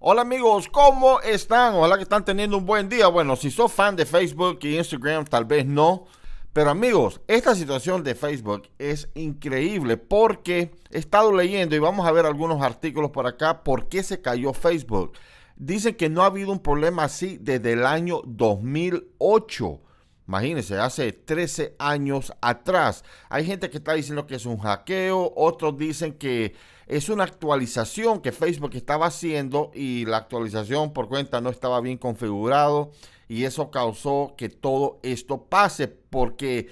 Hola amigos, ¿cómo están? Ojalá que están teniendo un buen día. Bueno, si sos fan de Facebook y Instagram, tal vez no. Pero amigos, esta situación de Facebook es increíble porque he estado leyendo y vamos a ver algunos artículos por acá por qué se cayó Facebook. Dicen que no ha habido un problema así desde el año 2008. Imagínense, hace 13 años atrás. Hay gente que está diciendo que es un hackeo, otros dicen que es una actualización que Facebook estaba haciendo y la actualización por cuenta no estaba bien configurado y eso causó que todo esto pase porque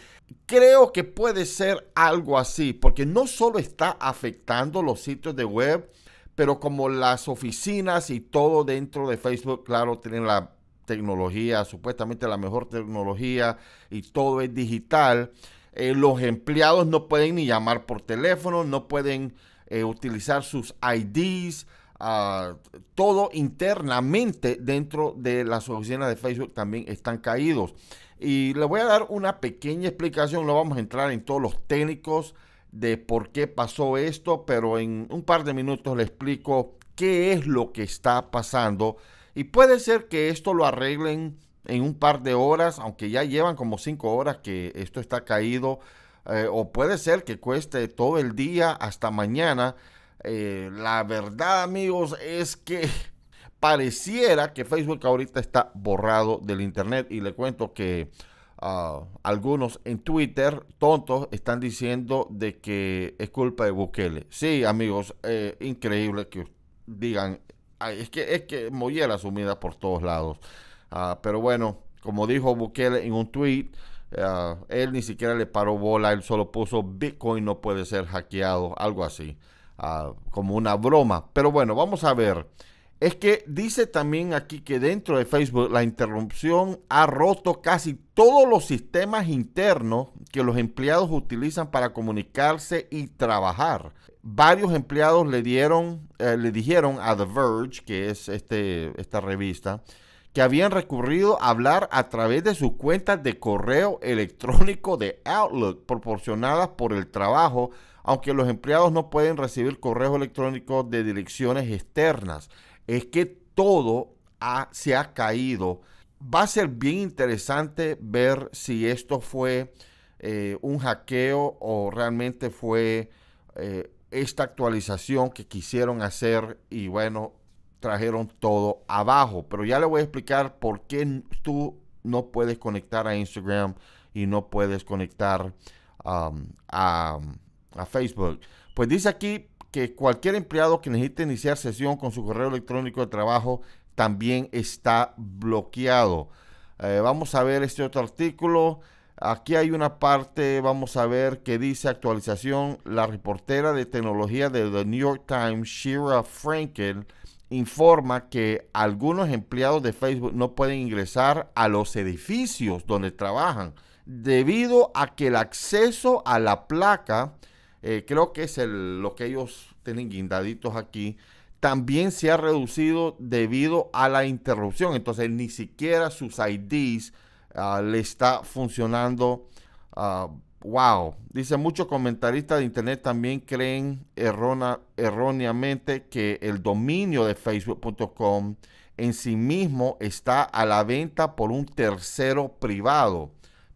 creo que puede ser algo así porque no solo está afectando los sitios de web pero como las oficinas y todo dentro de Facebook claro tienen la tecnología supuestamente la mejor tecnología y todo es digital eh, los empleados no pueden ni llamar por teléfono no pueden eh, utilizar sus IDs, ah, todo internamente dentro de las oficinas de Facebook también están caídos. Y le voy a dar una pequeña explicación, no vamos a entrar en todos los técnicos de por qué pasó esto, pero en un par de minutos le explico qué es lo que está pasando. Y puede ser que esto lo arreglen en un par de horas, aunque ya llevan como cinco horas que esto está caído. Eh, o puede ser que cueste todo el día hasta mañana. Eh, la verdad, amigos, es que pareciera que Facebook ahorita está borrado del Internet y le cuento que ah, algunos en Twitter, tontos, están diciendo de que es culpa de Bukele. Sí, amigos, eh, increíble que digan, es que es que sumida por todos lados. Ah, pero bueno, como dijo Bukele en un tweet, eh, él ni siquiera le paró bola, él solo puso Bitcoin no puede ser hackeado, algo así, ah, como una broma. Pero bueno, vamos a ver. Es que dice también aquí que dentro de Facebook la interrupción ha roto casi todos los sistemas internos que los empleados utilizan para comunicarse y trabajar. Varios empleados le dieron, eh, le dijeron a The Verge, que es este, esta revista, que habían recurrido a hablar a través de sus cuentas de correo electrónico de Outlook proporcionadas por el trabajo, aunque los empleados no pueden recibir correos electrónicos de direcciones externas. Es que todo se ha caído. Va a ser bien interesante ver si esto fue eh, un hackeo o realmente fue eh, esta actualización que quisieron hacer y bueno, trajeron todo abajo. Pero ya le voy a explicar por qué tú no puedes conectar a Instagram y no puedes conectar um, a, a Facebook. Pues dice aquí que cualquier empleado que necesite iniciar sesión con su correo electrónico de trabajo también está bloqueado. Eh, vamos a ver este otro artículo. Aquí hay una parte, vamos a ver, que dice actualización. La reportera de tecnología de The New York Times, Shira Frankel, informa que algunos empleados de Facebook no pueden ingresar a los edificios donde trabajan debido a que el acceso a la placa, eh, creo que es lo que ellos tienen guindaditos aquí, también se ha reducido debido a la interrupción. Entonces ni siquiera sus IDs ah, le está funcionando ah, Wow. Dice, muchos comentaristas de Internet también creen erróneamente que el dominio de facebook.com en sí mismo está a la venta por un tercero privado,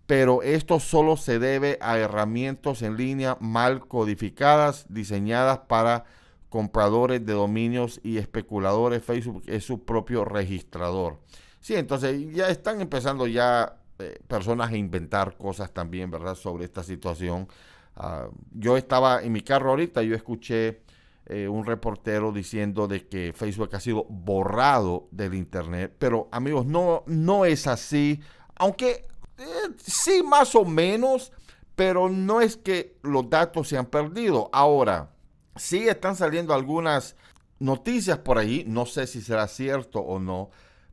pero esto solo se debe a herramientas en línea mal codificadas, diseñadas para compradores de dominios y especuladores. Facebook es su propio registrador. Sí, entonces ya están empezando ya eh, personas a inventar cosas también, ¿verdad?, sobre esta situación. Ah, yo estaba en mi carro ahorita, yo escuché eh, un reportero diciendo de que Facebook ha sido borrado del Internet, pero amigos, no, no es así, aunque eh, sí más o menos, pero no es que los datos se han perdido. Ahora, sí están saliendo algunas noticias por ahí, no sé si será cierto o no,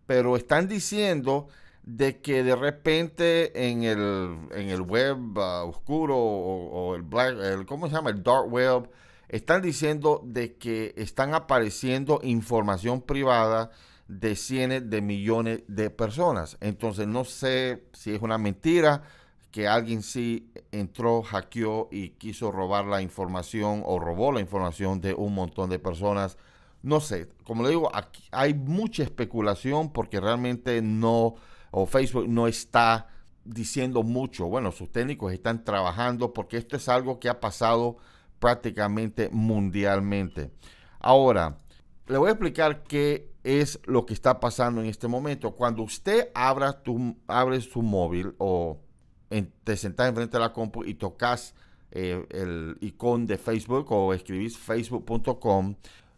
pero están diciendo de que de repente en el, en el web ah, oscuro o, el black, el, ¿cómo se llama? El dark web, están diciendo de que están apareciendo información privada de cientos de millones de personas. Entonces no sé si es una mentira que alguien sí entró, hackeó y quiso robar la información o robó la información de un montón de personas. No sé, como le digo, hay mucha especulación porque realmente no Facebook no está diciendo mucho. Bueno, sus técnicos están trabajando porque esto es algo que ha pasado prácticamente mundialmente. Ahora, le voy a explicar qué es lo que está pasando en este momento. Cuando usted abra tu, abre su móvil o te sentás enfrente de la compu y tocas eh, el icono de Facebook o escribís facebook.com,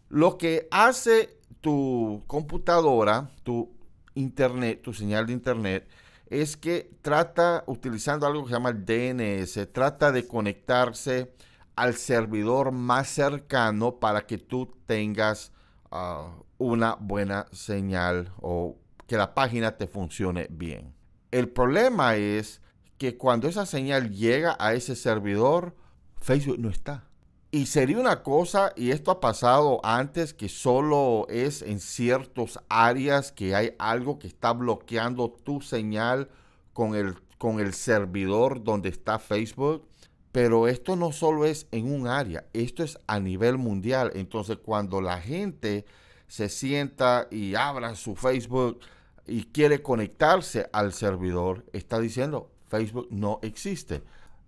lo que hace tu computadora, tu internet, tu señal de internet, es que trata, utilizando algo que se llama el DNS, trata de conectarse al servidor más cercano para que tú tengas ah, una buena señal o que la página te funcione bien. El problema es que cuando esa señal llega a ese servidor, Facebook no está. Y sería una cosa, y esto ha pasado antes, que solo es en ciertas áreas que hay algo que está bloqueando tu señal con el, con el servidor donde está Facebook. Pero esto no solo es en un área, esto es a nivel mundial. Entonces cuando la gente se sienta y abra su Facebook y quiere conectarse al servidor, está diciendo Facebook no existe.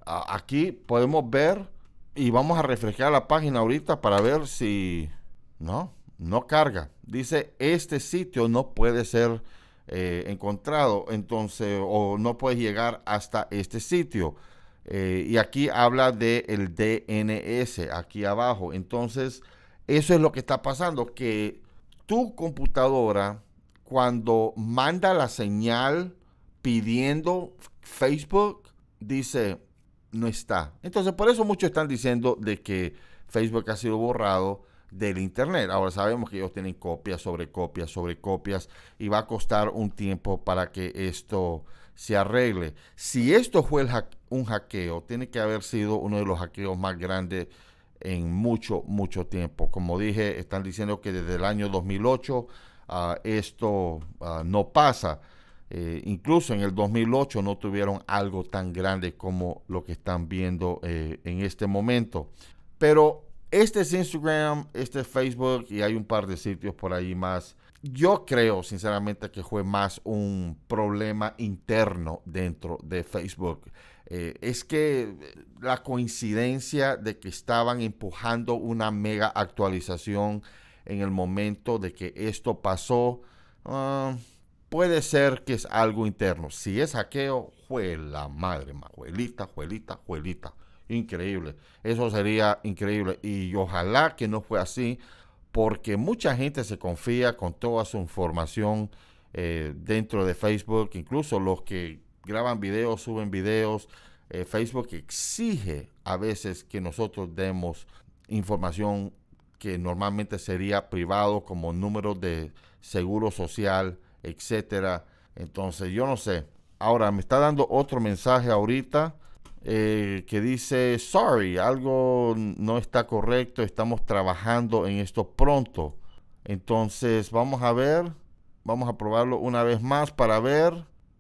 aquí podemos ver y vamos a refrescar la página ahorita para ver si... No, no carga. Dice, este sitio no puede ser eh, encontrado, entonces, o no puedes llegar hasta este sitio. Eh, y aquí habla de el DNS, aquí abajo. Entonces, eso es lo que está pasando, que tu computadora, cuando manda la señal pidiendo Facebook, dice, no está. Entonces, por eso muchos están diciendo de que Facebook ha sido borrado del Internet. Ahora sabemos que ellos tienen copias sobre copias sobre copias y va a costar un tiempo para que esto se arregle. Si esto fue un hackeo, tiene que haber sido uno de los hackeos más grandes en mucho, mucho tiempo. Como dije, están diciendo que desde el año 2008 ah, esto ah, no pasa. Eh, incluso en el 2008 no tuvieron algo tan grande como lo que están viendo eh, en este momento. Pero este es Instagram, este es Facebook y hay un par de sitios por ahí más. Yo creo sinceramente que fue más un problema interno dentro de Facebook. Eh, es que la coincidencia de que estaban empujando una mega actualización en el momento de que esto pasó, ah, puede ser que es algo interno. Si es hackeo, fue la madre, juelita, juelita, juelita. Increíble. Eso sería increíble. Y ojalá que no fue así, porque mucha gente se confía con toda su información eh, dentro de Facebook. Incluso los que graban videos, suben videos. Eh, Facebook exige a veces que nosotros demos información que normalmente sería privado como número de seguro social, etcétera. Entonces, yo no sé. Ahora, me está dando otro mensaje ahorita eh, que dice, sorry, algo no está correcto, estamos trabajando en esto pronto. Entonces, vamos a ver, vamos a probarlo una vez más para ver,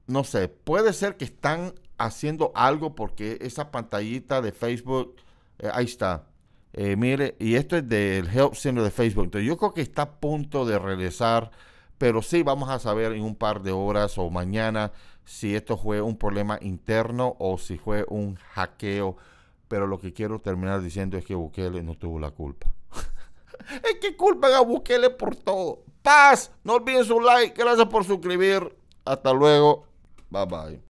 no sé, puede ser que están haciendo algo porque esa pantallita de Facebook, eh, ahí está. Eh, mire, y esto es del Help Center de Facebook. Entonces, yo creo que está a punto de regresar pero sí vamos a saber en un par de horas o mañana si esto fue un problema interno o si fue un hackeo. Pero lo que quiero terminar diciendo es que Bukele no tuvo la culpa. es que culpan a Bukele por todo. Paz, no olviden su like, gracias por suscribir. Hasta luego. Bye bye.